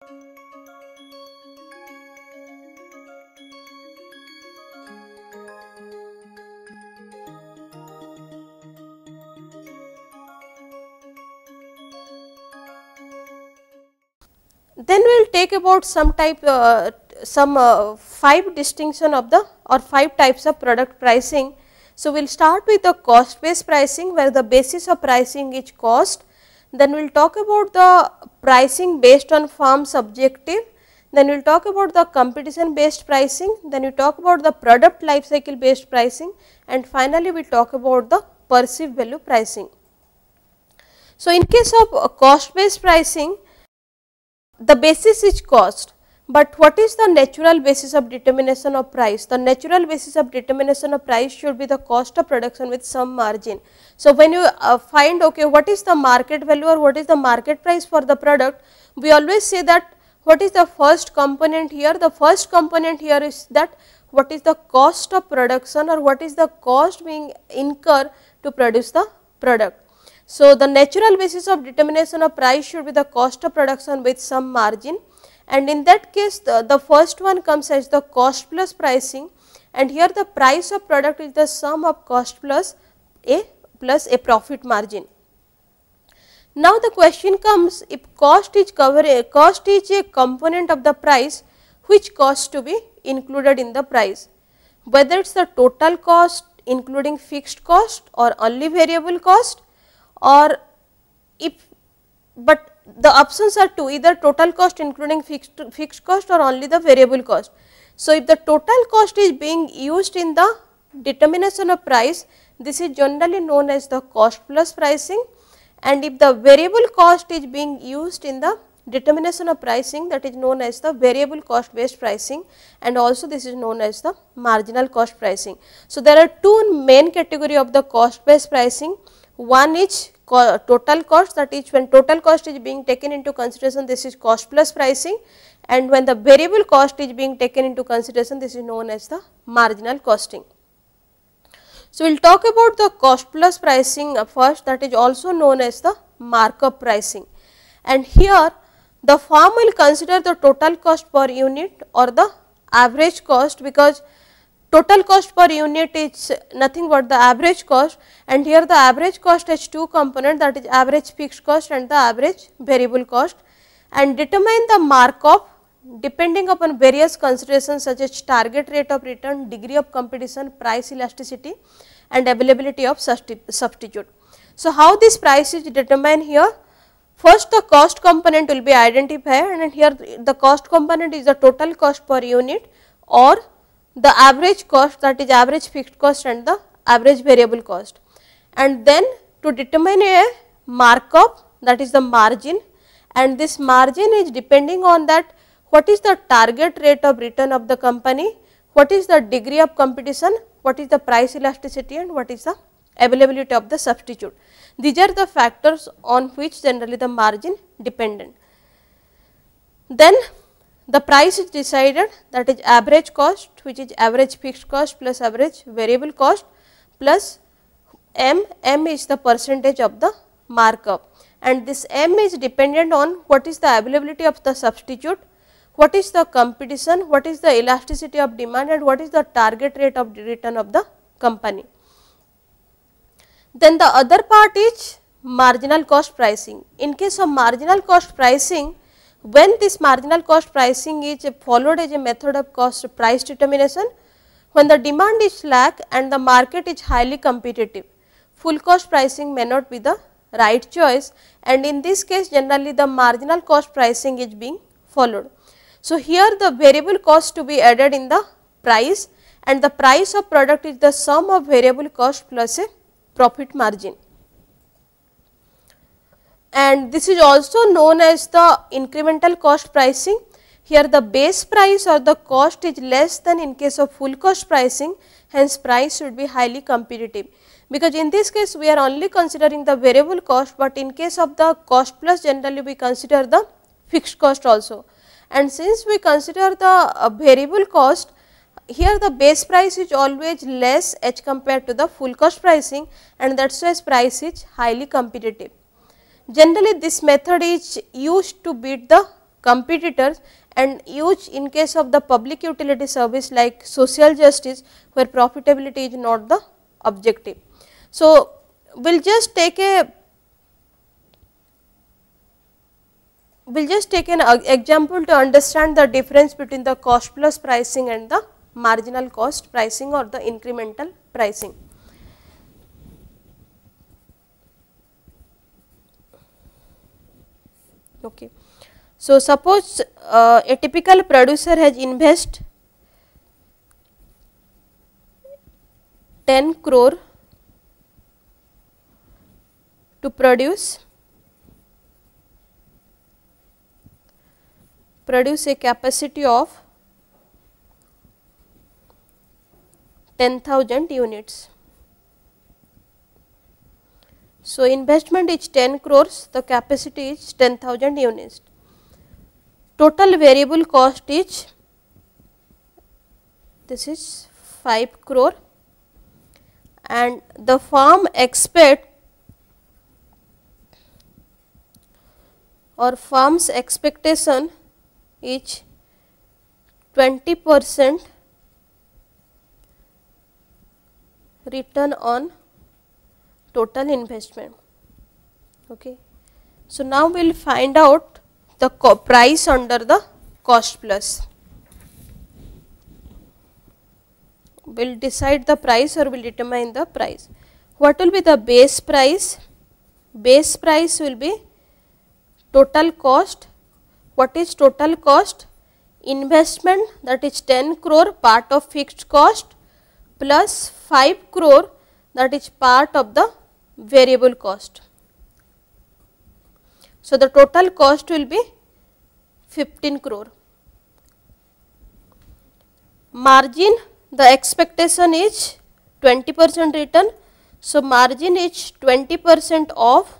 Then we will take about some type uh, some uh, five distinction of the or five types of product pricing. So, we will start with the cost based pricing where the basis of pricing is cost. Then we will talk about the pricing based on firm subjective, then we will talk about the competition based pricing, then we talk about the product life cycle based pricing and finally, we will talk about the perceived value pricing. So, in case of uh, cost based pricing, the basis is cost but what is the natural basis of determination of price? The natural basis of determination of price should be the cost of production with some margin. So, when you uh, find okay, what is the market value or what is the market price for the product, we always say that what is the first component here? The first component here is that what is the cost of production or what is the cost being incurred to produce the product. So, the natural basis of determination of price should be the cost of production with some margin and in that case the, the first one comes as the cost plus pricing and here the price of product is the sum of cost plus a plus a profit margin. Now the question comes if cost is cover cost is a component of the price which cost to be included in the price whether it is the total cost including fixed cost or only variable cost or if but the options are two either total cost including fixed, fixed cost or only the variable cost. So, if the total cost is being used in the determination of price this is generally known as the cost plus pricing and if the variable cost is being used in the determination of pricing that is known as the variable cost based pricing and also this is known as the marginal cost pricing. So, there are two main category of the cost based pricing one is total cost that is when total cost is being taken into consideration this is cost plus pricing and when the variable cost is being taken into consideration this is known as the marginal costing. So, we will talk about the cost plus pricing first that is also known as the markup pricing and here the firm will consider the total cost per unit or the average cost because total cost per unit is nothing but the average cost and here the average cost has two component that is average fixed cost and the average variable cost and determine the markup depending upon various considerations such as target rate of return, degree of competition, price elasticity and availability of substitute. So, how this price is determined here? First the cost component will be identified and here the cost component is the total cost per unit or the average cost that is average fixed cost and the average variable cost and then to determine a markup that is the margin and this margin is depending on that what is the target rate of return of the company, what is the degree of competition, what is the price elasticity and what is the availability of the substitute. These are the factors on which generally the margin dependent. Then the price is decided that is average cost which is average fixed cost plus average variable cost plus m, m is the percentage of the markup and this m is dependent on what is the availability of the substitute, what is the competition, what is the elasticity of demand and what is the target rate of return of the company. Then the other part is marginal cost pricing. In case of marginal cost pricing, when this marginal cost pricing is followed as a method of cost price determination, when the demand is slack and the market is highly competitive, full cost pricing may not be the right choice and in this case generally the marginal cost pricing is being followed. So, here the variable cost to be added in the price and the price of product is the sum of variable cost plus a profit margin and this is also known as the incremental cost pricing. Here the base price or the cost is less than in case of full cost pricing hence price should be highly competitive because in this case we are only considering the variable cost but in case of the cost plus generally we consider the fixed cost also. And since we consider the uh, variable cost here the base price is always less as compared to the full cost pricing and that is why price is highly competitive. Generally this method is used to beat the competitors and used in case of the public utility service like social justice where profitability is not the objective. So, we will just take a we will just take an example to understand the difference between the cost plus pricing and the marginal cost pricing or the incremental pricing. Okay. So, suppose uh, a typical producer has invested 10 crore to produce produce a capacity of 10000 units so, investment is 10 crores, the capacity is 10,000 units. Total variable cost is this is 5 crore and the firm expect or firm's expectation is 20 percent return on total investment. Okay. So, now we will find out the price under the cost plus. We will decide the price or we will determine the price. What will be the base price? Base price will be total cost. What is total cost? Investment that is 10 crore part of fixed cost plus 5 crore that is part of the variable cost. So, the total cost will be 15 crore. Margin the expectation is 20 percent return. So, margin is 20 percent of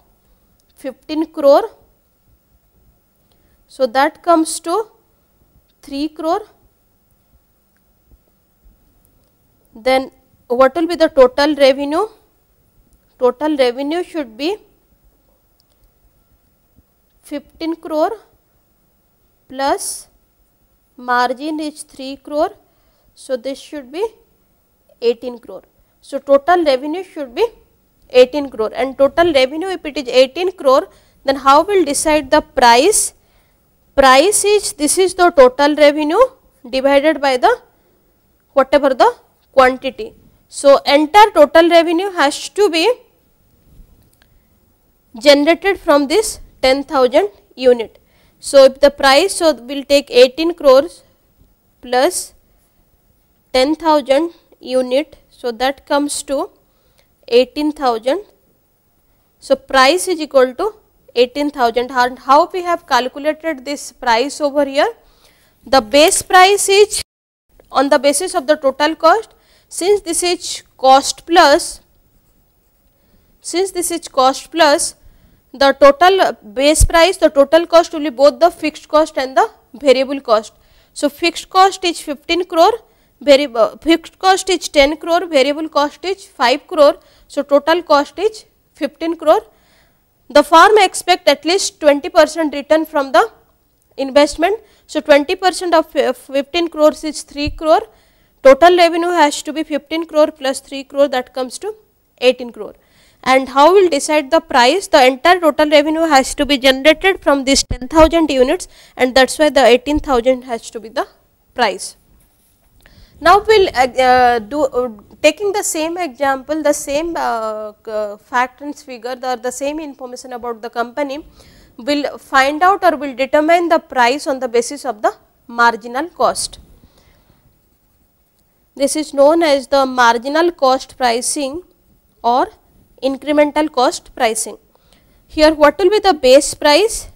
15 crore. So, that comes to 3 crore. Then what will be the total revenue? total revenue should be 15 crore plus margin is 3 crore. So, this should be 18 crore. So, total revenue should be 18 crore and total revenue if it is 18 crore then how will decide the price? Price is this is the total revenue divided by the whatever the quantity. So, entire total revenue has to be generated from this 10,000 unit. So, if the price so we will take 18 crores plus 10,000 unit. So, that comes to 18,000. So, price is equal to 18,000 how we have calculated this price over here? The base price is on the basis of the total cost since this is cost plus since this is cost plus the total base price, the total cost will be both the fixed cost and the variable cost. So, fixed cost is 15 crore, variable uh, fixed cost is 10 crore, variable cost is 5 crore. So, total cost is 15 crore. The firm expect at least 20 percent return from the investment. So, 20 percent of 15 crores is 3 crore. Total revenue has to be 15 crore plus 3 crore that comes to 18 crore and how we'll decide the price the entire total revenue has to be generated from these 10000 units and that's why the 18000 has to be the price now we'll uh, uh, do uh, taking the same example the same uh, uh fact and figure or the same information about the company will find out or will determine the price on the basis of the marginal cost this is known as the marginal cost pricing or incremental cost pricing. Here what will be the base price?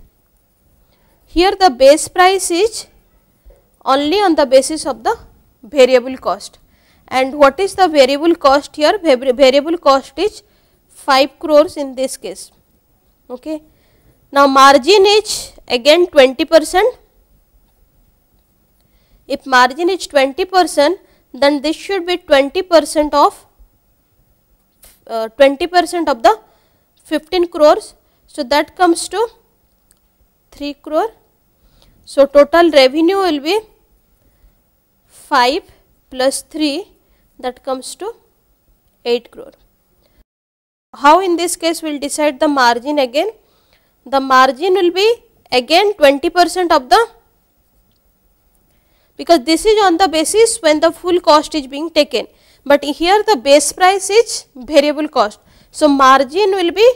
Here the base price is only on the basis of the variable cost. And what is the variable cost here? Variable cost is 5 crores in this case. Okay. Now, margin is again 20 percent. If margin is 20 percent, then this should be 20 percent of uh, 20 percent of the 15 crores. So, that comes to 3 crore. So, total revenue will be 5 plus 3 that comes to 8 crore. How in this case we will decide the margin again? The margin will be again 20 percent of the because this is on the basis when the full cost is being taken but here the base price is variable cost. So, margin will be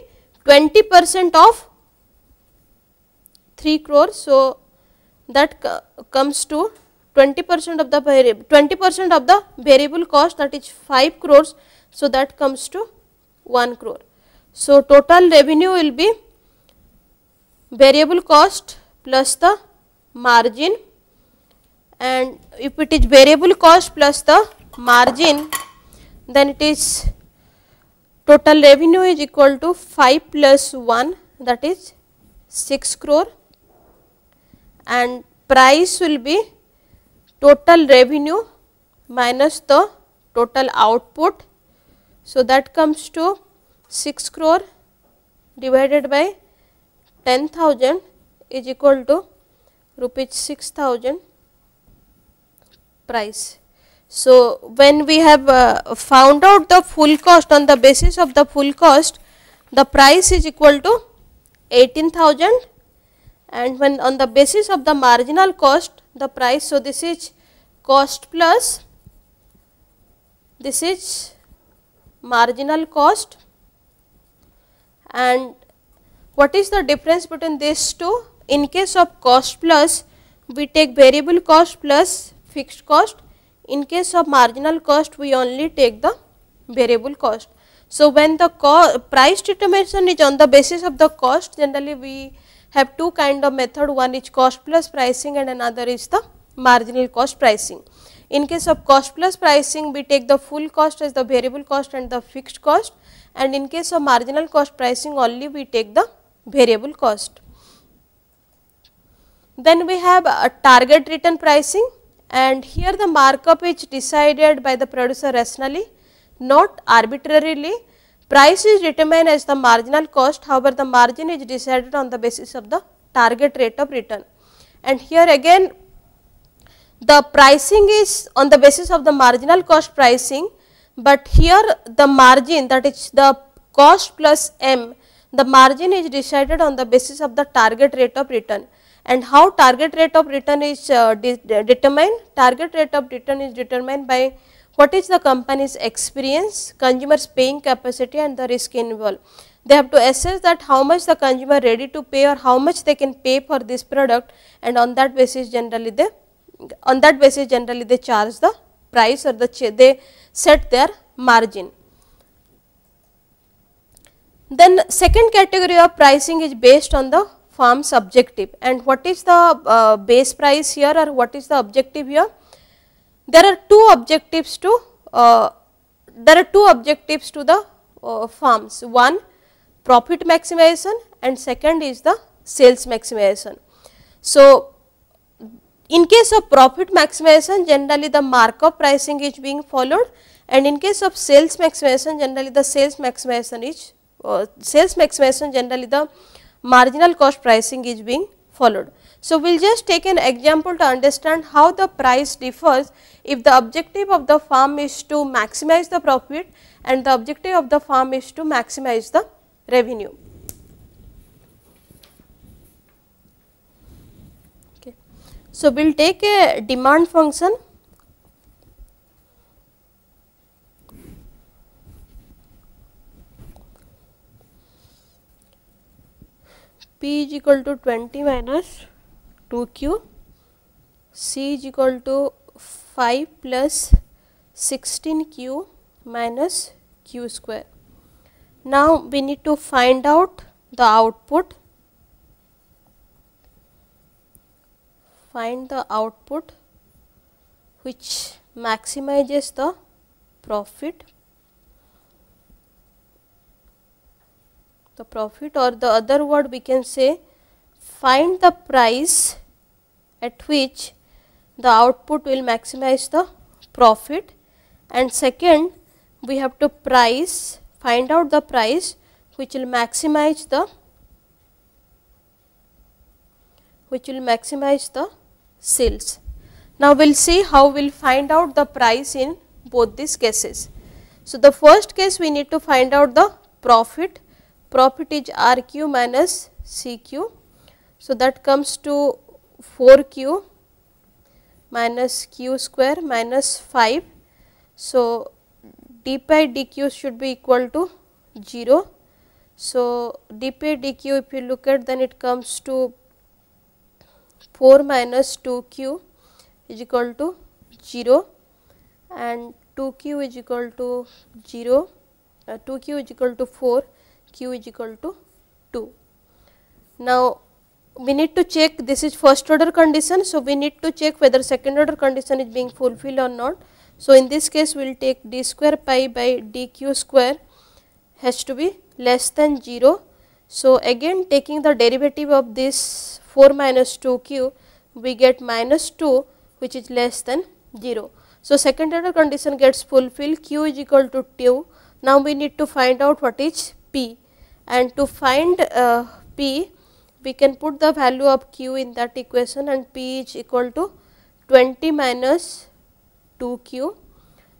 20 percent of 3 crore. So, that comes to 20 percent of the variable 20 percent of the variable cost that is 5 crores. So, that comes to 1 crore. So, total revenue will be variable cost plus the margin and if it is variable cost plus the margin then it is total revenue is equal to 5 plus 1 that is 6 crore and price will be total revenue minus the total output. So, that comes to 6 crore divided by 10,000 is equal to rupees 6000 price. So, when we have uh, found out the full cost on the basis of the full cost, the price is equal to 18,000 and when on the basis of the marginal cost, the price, so this is cost plus, this is marginal cost and what is the difference between these two? In case of cost plus, we take variable cost plus fixed cost in case of marginal cost, we only take the variable cost. So, when the price determination is on the basis of the cost, generally we have two kind of method, one is cost plus pricing and another is the marginal cost pricing. In case of cost plus pricing, we take the full cost as the variable cost and the fixed cost and in case of marginal cost pricing only we take the variable cost. Then we have a target return pricing and here the markup is decided by the producer rationally not arbitrarily. Price is determined as the marginal cost however, the margin is decided on the basis of the target rate of return and here again the pricing is on the basis of the marginal cost pricing, but here the margin that is the cost plus m the margin is decided on the basis of the target rate of return and how target rate of return is uh, de determined? Target rate of return is determined by what is the company's experience, consumer's paying capacity and the risk involved. They have to assess that how much the consumer ready to pay or how much they can pay for this product and on that basis generally they on that basis generally they charge the price or the they set their margin. Then second category of pricing is based on the farm's objective and what is the uh, base price here or what is the objective here? There are two objectives to uh, there are two objectives to the uh, farms one profit maximization and second is the sales maximization. So, in case of profit maximization generally the markup pricing is being followed and in case of sales maximization generally the sales maximization is uh, sales maximization generally the marginal cost pricing is being followed. So, we will just take an example to understand how the price differs if the objective of the firm is to maximize the profit and the objective of the firm is to maximize the revenue. Okay. So, we will take a demand function P is equal to 20 minus 2Q, C is equal to 5 plus 16Q minus Q square. Now we need to find out the output. Find the output which maximizes the profit the profit or the other word we can say find the price at which the output will maximize the profit and second we have to price find out the price which will maximize the which will maximize the sales. Now, we will see how we will find out the price in both these cases. So, the first case we need to find out the profit profit is RQ minus CQ. So, that comes to 4Q minus Q square minus 5. So, d pi dq should be equal to 0. So, d pi dq if you look at then it comes to 4 minus 2q is equal to 0 and 2q is equal to 0 uh, 2q is equal to 4 q is equal to 2. Now, we need to check this is first order condition. So, we need to check whether second order condition is being fulfilled or not. So, in this case we will take d square pi by dq square has to be less than 0. So, again taking the derivative of this 4 minus 2 q we get minus 2 which is less than 0. So, second order condition gets fulfilled q is equal to 2. Now, we need to find out what is p and to find uh, P we can put the value of Q in that equation and P is equal to 20 minus 2Q.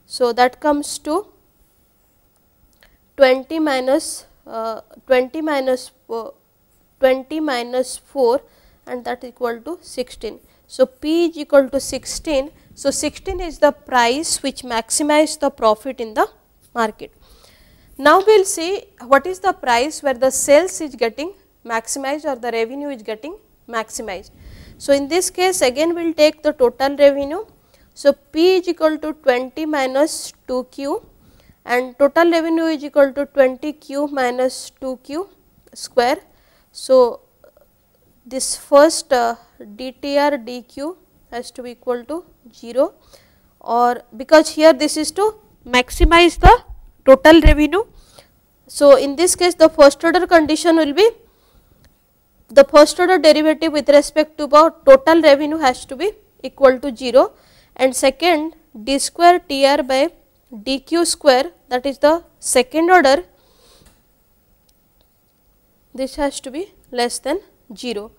So, that comes to 20 minus, uh, 20 minus 20 minus 4 and that is equal to 16. So, P is equal to 16. So, 16 is the price which maximize the profit in the market. Now we will see what is the price where the sales is getting maximized or the revenue is getting maximized. So, in this case again we will take the total revenue. So, P is equal to 20 minus 2Q and total revenue is equal to 20Q minus 2Q square. So, this first uh, DTR DQ has to be equal to 0 or because here this is to maximize the total revenue so, in this case the first order condition will be the first order derivative with respect to the total revenue has to be equal to 0 and second d square tr by dq square that is the second order this has to be less than 0.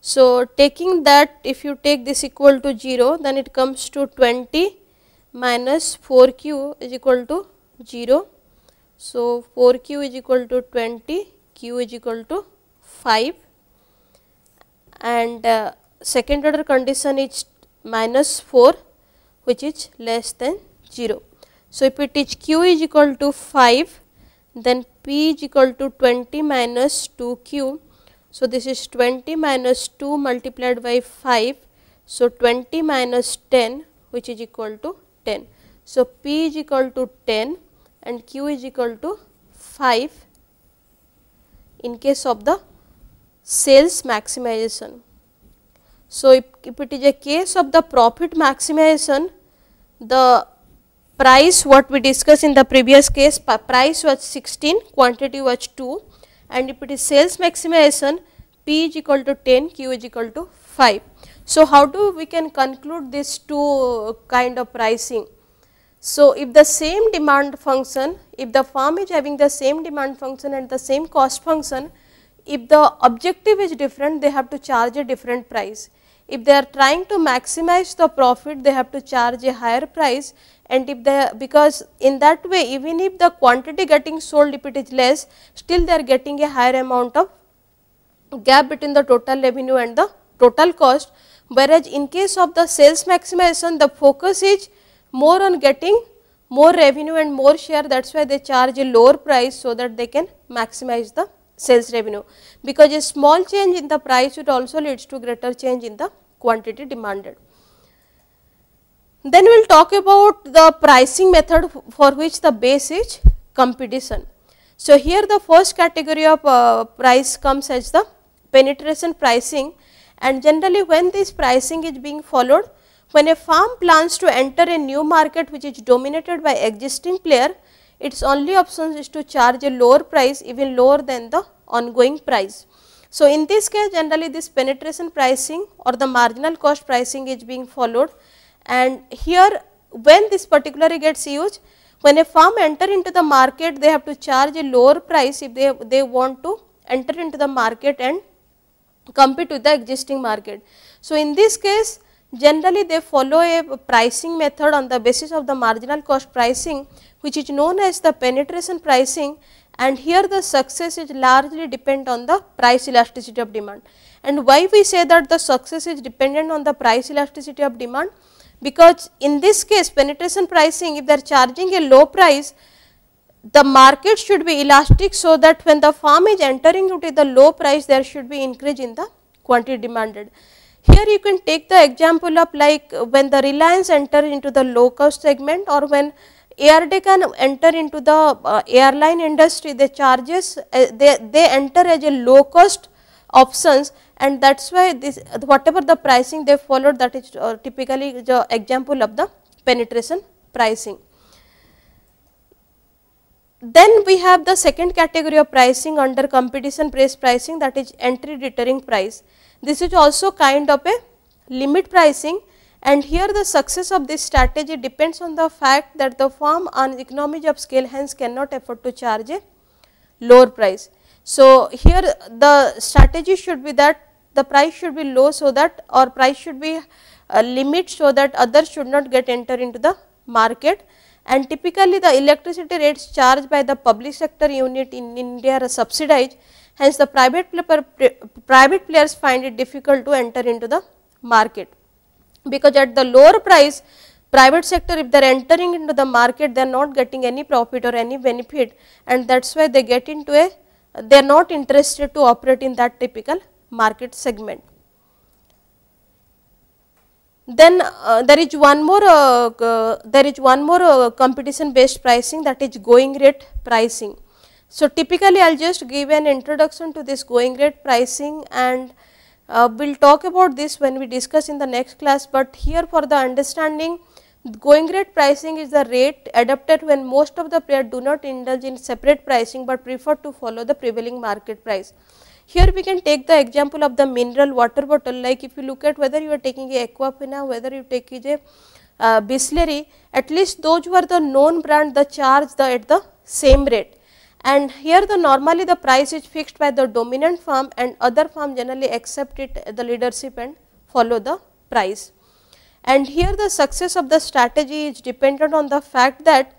So, taking that if you take this equal to 0 then it comes to 20 minus 4q is equal to 0 so, 4 q is equal to 20, q is equal to 5 and uh, second order condition is minus 4 which is less than 0. So, if it is q is equal to 5 then p is equal to 20 minus 2 q. So, this is 20 minus 2 multiplied by 5. So, 20 minus 10 which is equal to 10. So, p is equal to 10 and q is equal to 5 in case of the sales maximization. So, if, if it is a case of the profit maximization, the price what we discussed in the previous case price was 16, quantity was 2 and if it is sales maximization P is equal to 10, Q is equal to 5. So, how do we can conclude these two kind of pricing? So, if the same demand function, if the farm is having the same demand function and the same cost function, if the objective is different, they have to charge a different price. If they are trying to maximize the profit, they have to charge a higher price and if they, because in that way even if the quantity getting sold if it is less, still they are getting a higher amount of gap between the total revenue and the total cost. Whereas in case of the sales maximization, the focus is more on getting more revenue and more share that is why they charge a lower price so that they can maximize the sales revenue because a small change in the price it also leads to greater change in the quantity demanded. Then we will talk about the pricing method for which the base is competition. So, here the first category of uh, price comes as the penetration pricing and generally when this pricing is being followed when a firm plans to enter a new market which is dominated by existing player, its only option is to charge a lower price even lower than the ongoing price. So, in this case generally this penetration pricing or the marginal cost pricing is being followed and here when this particular gets used, when a firm enter into the market they have to charge a lower price if they, they want to enter into the market and compete with the existing market. So, in this case Generally, they follow a pricing method on the basis of the marginal cost pricing, which is known as the penetration pricing and here the success is largely depend on the price elasticity of demand. And why we say that the success is dependent on the price elasticity of demand? Because in this case penetration pricing if they are charging a low price, the market should be elastic so that when the firm is entering into the low price there should be increase in the quantity demanded. Here you can take the example of like when the Reliance enter into the low cost segment or when air they can enter into the uh, airline industry they charges uh, they, they enter as a low cost options and that is why this whatever the pricing they followed that is uh, typically the example of the penetration pricing. Then we have the second category of pricing under competition price pricing that is entry deterring price. This is also kind of a limit pricing and here the success of this strategy depends on the fact that the firm on economies of scale hence cannot afford to charge a lower price. So, here the strategy should be that the price should be low so that or price should be a uh, limit so that others should not get enter into the market and typically the electricity rates charged by the public sector unit in India are subsidized Hence, the private, private players find it difficult to enter into the market because at the lower price private sector if they are entering into the market they are not getting any profit or any benefit and that is why they get into a they are not interested to operate in that typical market segment. Then uh, there is one more uh, uh, there is one more uh, competition based pricing that is going rate pricing. So, typically I will just give an introduction to this going rate pricing and uh, we will talk about this when we discuss in the next class, but here for the understanding going rate pricing is the rate adopted when most of the players do not indulge in separate pricing, but prefer to follow the prevailing market price. Here we can take the example of the mineral water bottle like if you look at whether you are taking a Aquafina, whether you take is a uh, Bisleri, at least those were the known brand the charge the at the same rate and here the normally the price is fixed by the dominant firm and other firm generally accept it the leadership and follow the price. And here the success of the strategy is dependent on the fact that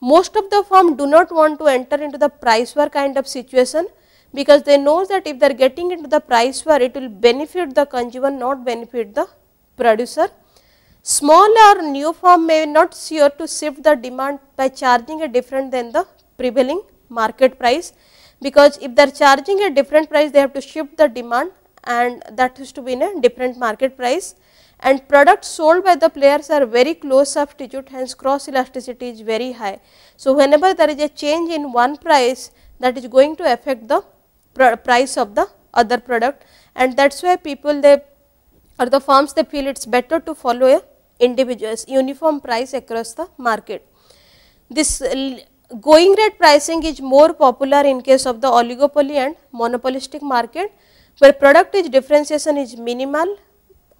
most of the firm do not want to enter into the price war kind of situation because they know that if they are getting into the price war it will benefit the consumer not benefit the producer. Small or new firm may not sure to shift the demand by charging a different than the prevailing market price because if they are charging a different price they have to shift the demand and that has to be in a different market price and products sold by the players are very close substitute hence cross elasticity is very high. So, whenever there is a change in one price that is going to affect the price of the other product and that is why people they or the firms they feel it is better to follow a individuals uniform price across the market. This going rate pricing is more popular in case of the oligopoly and monopolistic market where product is differentiation is minimal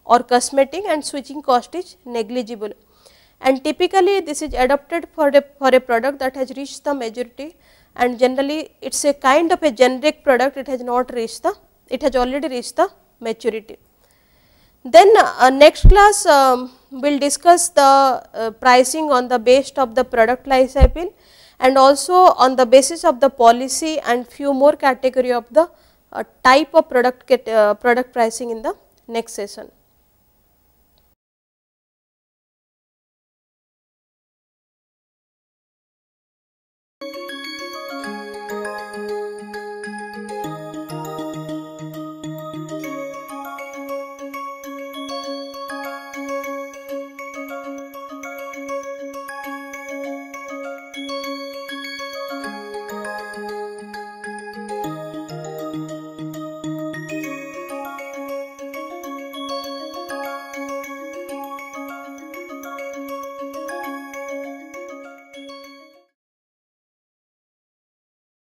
or cosmetic and switching cost is negligible. And typically this is adopted for a, for a product that has reached the majority and generally it is a kind of a generic product it has not reached the, it has already reached the maturity. Then uh, next class um, we will discuss the uh, pricing on the based of the product life cycle and also on the basis of the policy and few more category of the uh, type of product uh, product pricing in the next session.